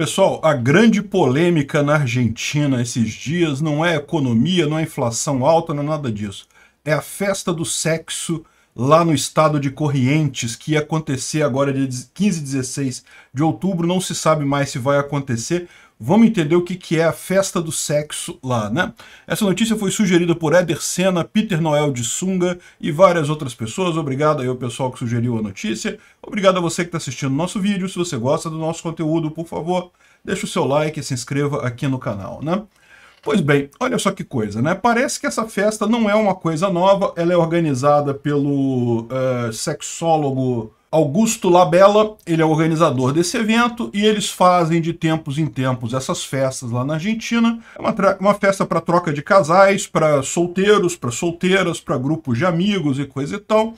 Pessoal, a grande polêmica na Argentina esses dias não é economia, não é inflação alta, não é nada disso. É a festa do sexo lá no estado de Corrientes, que ia acontecer agora dia 15 e 16 de outubro, não se sabe mais se vai acontecer. Vamos entender o que, que é a festa do sexo lá, né? Essa notícia foi sugerida por Éder Senna, Peter Noel de Sunga e várias outras pessoas. Obrigado aí ao pessoal que sugeriu a notícia. Obrigado a você que está assistindo o nosso vídeo. Se você gosta do nosso conteúdo, por favor, deixa o seu like e se inscreva aqui no canal, né? Pois bem, olha só que coisa, né? Parece que essa festa não é uma coisa nova, ela é organizada pelo uh, sexólogo Augusto Labella, ele é organizador desse evento e eles fazem de tempos em tempos essas festas lá na Argentina. É uma, uma festa para troca de casais, para solteiros, para solteiras, para grupos de amigos e coisa e tal.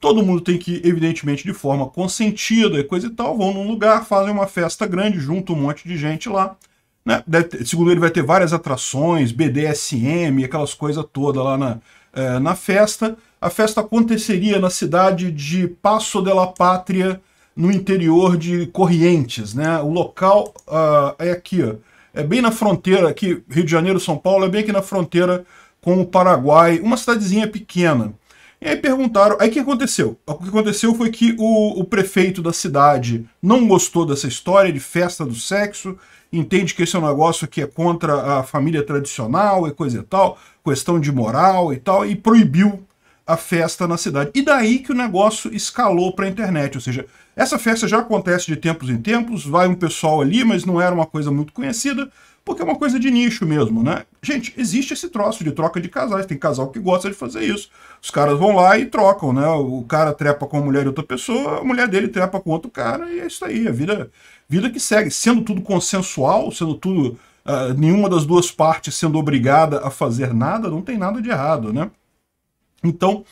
Todo mundo tem que, evidentemente, de forma consentida e coisa e tal, vão num lugar, fazem uma festa grande, junto um monte de gente lá né? segundo ele, vai ter várias atrações, BDSM, aquelas coisas todas lá na, é, na festa. A festa aconteceria na cidade de Passo de la Pátria, no interior de Corrientes. Né? O local uh, é aqui, ó, é bem na fronteira, aqui, Rio de Janeiro, São Paulo, é bem aqui na fronteira com o Paraguai, uma cidadezinha pequena. E aí perguntaram, aí o que aconteceu? O que aconteceu foi que o, o, prefeito da cidade não gostou dessa história de festa do sexo, entende que esse é um negócio que é contra a família tradicional e coisa e tal, questão de moral e tal, e proibiu a festa na cidade. E daí que o negócio escalou para a internet, ou seja, essa festa já acontece de tempos em tempos, vai um pessoal ali, mas não era uma coisa muito conhecida, porque é uma coisa de nicho mesmo, né? Gente, existe esse troço de troca de casais, tem casal que gosta de fazer isso. Os caras vão lá e trocam, né? O cara trepa com a mulher de outra pessoa, a mulher dele trepa com outro cara, e é isso aí, a vida, vida que segue. Sendo tudo consensual, sendo tudo. Uh, nenhuma das duas partes sendo obrigada a fazer nada, não tem nada de errado, né? Então,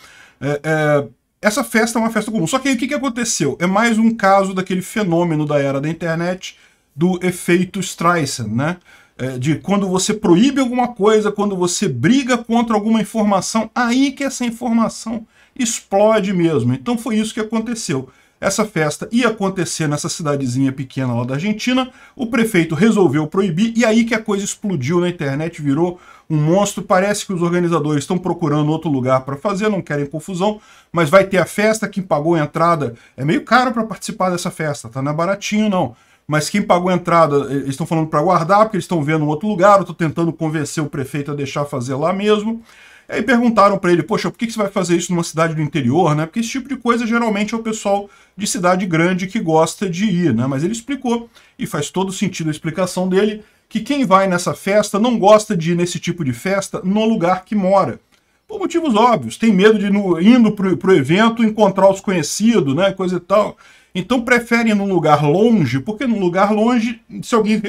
é, é, essa festa é uma festa comum. Só que aí o que, que aconteceu? É mais um caso daquele fenômeno da era da internet do efeito Streisand, né? É, de quando você proíbe alguma coisa, quando você briga contra alguma informação, aí que essa informação explode mesmo. Então foi isso que aconteceu. Essa festa ia acontecer nessa cidadezinha pequena lá da Argentina, o prefeito resolveu proibir e aí que a coisa explodiu na internet, virou um monstro. Parece que os organizadores estão procurando outro lugar para fazer, não querem confusão, mas vai ter a festa, quem pagou a entrada é meio caro para participar dessa festa, tá? Não é baratinho não mas quem pagou a entrada, eles estão falando para guardar, porque eles estão vendo um outro lugar, eu estou tentando convencer o prefeito a deixar fazer lá mesmo. E aí perguntaram para ele, poxa, por que, que você vai fazer isso numa cidade do interior, né? Porque esse tipo de coisa geralmente é o pessoal de cidade grande que gosta de ir, né? Mas ele explicou, e faz todo sentido a explicação dele, que quem vai nessa festa não gosta de ir nesse tipo de festa no lugar que mora. Por motivos óbvios, tem medo de, ir indo para o evento, encontrar os conhecidos, né, coisa e tal. Então preferem num lugar longe, porque num lugar longe, se alguém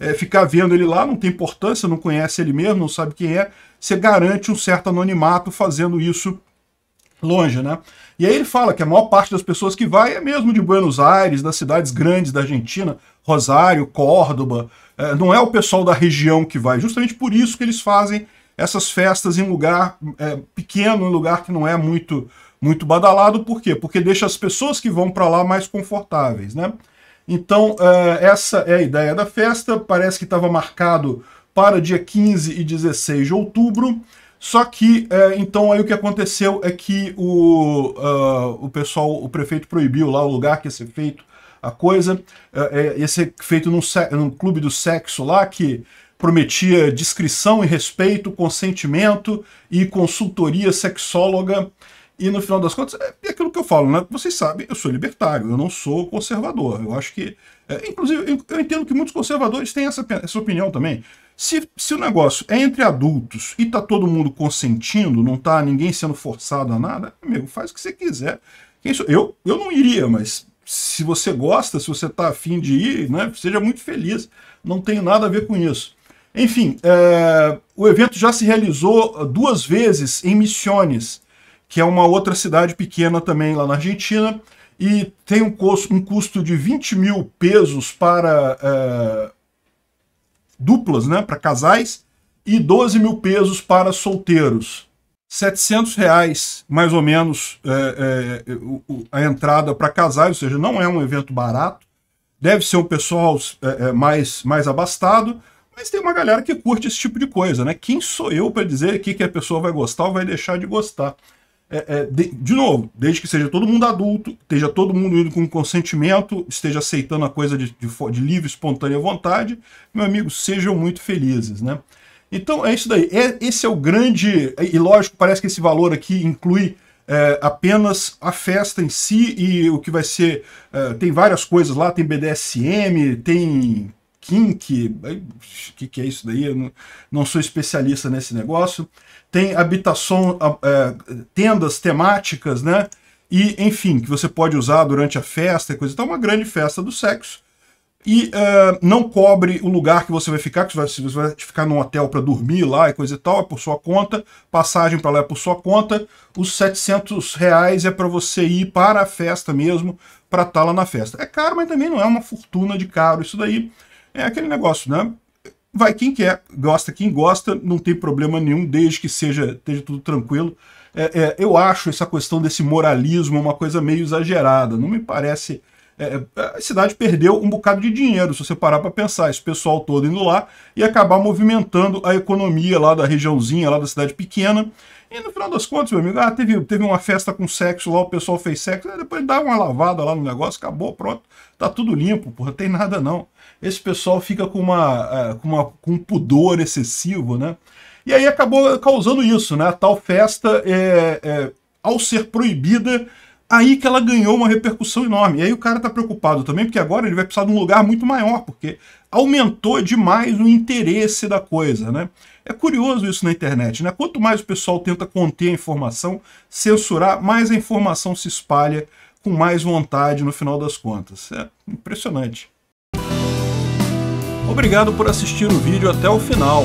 é, ficar vendo ele lá, não tem importância, não conhece ele mesmo, não sabe quem é, você garante um certo anonimato fazendo isso longe, né? E aí ele fala que a maior parte das pessoas que vai é mesmo de Buenos Aires, das cidades grandes da Argentina, Rosário, Córdoba, é, não é o pessoal da região que vai, justamente por isso que eles fazem essas festas em lugar é, pequeno, em lugar que não é muito muito badalado, por quê? Porque deixa as pessoas que vão para lá mais confortáveis, né? Então, eh, essa é a ideia da festa, parece que estava marcado para dia 15 e 16 de outubro, só que, eh, então, aí o que aconteceu é que o, uh, o pessoal, o prefeito proibiu lá o lugar que ia ser feito, a coisa, ia ser feito num, num clube do sexo lá, que prometia discrição e respeito, consentimento e consultoria sexóloga, e no final das contas, é, é aquilo que eu falo, né? Vocês sabem, eu sou libertário, eu não sou conservador. Eu acho que. É, inclusive, eu entendo que muitos conservadores têm essa, essa opinião também. Se, se o negócio é entre adultos e tá todo mundo consentindo, não tá ninguém sendo forçado a nada, amigo, faz o que você quiser. Eu, eu não iria, mas se você gosta, se você tá afim de ir, né, seja muito feliz. Não tem nada a ver com isso. Enfim, é, o evento já se realizou duas vezes em Missiones que é uma outra cidade pequena também lá na Argentina, e tem um custo, um custo de 20 mil pesos para é, duplas, né, para casais, e 12 mil pesos para solteiros. 700 reais, mais ou menos, é, é, é a entrada para casais, ou seja, não é um evento barato, deve ser um pessoal é, é, mais, mais abastado, mas tem uma galera que curte esse tipo de coisa, né? Quem sou eu para dizer o que, que a pessoa vai gostar ou vai deixar de gostar? É, é, de, de, novo, desde que seja todo mundo adulto, esteja todo mundo indo com consentimento, esteja aceitando a coisa de, de, de, livre, espontânea vontade, meu amigo, sejam muito felizes, né? Então é isso daí. É, esse é o grande. É, e lógico, parece que esse valor aqui inclui é, apenas a festa em si e o que vai ser. É, tem várias coisas lá, tem BDSM, tem kink, o que, que é isso daí? Eu não, não sou especialista nesse negócio. Tem habitação, ah, é, tendas temáticas, né? E, enfim, que você pode usar durante a festa e coisa e Uma grande festa do sexo e uh, não cobre o lugar que você vai ficar, que você vai, ficar num hotel para dormir lá e coisa e tal, é por sua conta, passagem para lá é por sua conta, os 700 reais é para você ir para a festa mesmo, para estar tá lá na festa. É caro, mas também não é uma fortuna de caro isso daí. É aquele negócio, né? Vai quem quer, gosta quem gosta, não tem problema nenhum, desde que seja esteja tudo tranquilo. É, é, eu acho essa questão desse moralismo uma coisa meio exagerada. Não me parece é, a cidade perdeu um bocado de dinheiro, se você parar para pensar, esse pessoal todo indo lá e acabar movimentando a economia lá da regiãozinha, lá da cidade pequena. E no final das contas, meu amigo, ah, teve, teve uma festa com sexo lá, o pessoal fez sexo, depois dá uma lavada lá no negócio, acabou, pronto, tá tudo limpo, porra, tem nada não. Esse pessoal fica com, uma, é, com, uma, com um pudor excessivo, né? E aí acabou causando isso, né? A tal festa, é, é ao ser proibida, Aí que ela ganhou uma repercussão enorme. E aí o cara tá preocupado também, porque agora ele vai precisar de um lugar muito maior, porque aumentou demais o interesse da coisa, né? É curioso isso na internet, né? Quanto mais o pessoal tenta conter a informação, censurar, mais a informação se espalha com mais vontade no final das contas. É impressionante. Obrigado por assistir o vídeo até o final.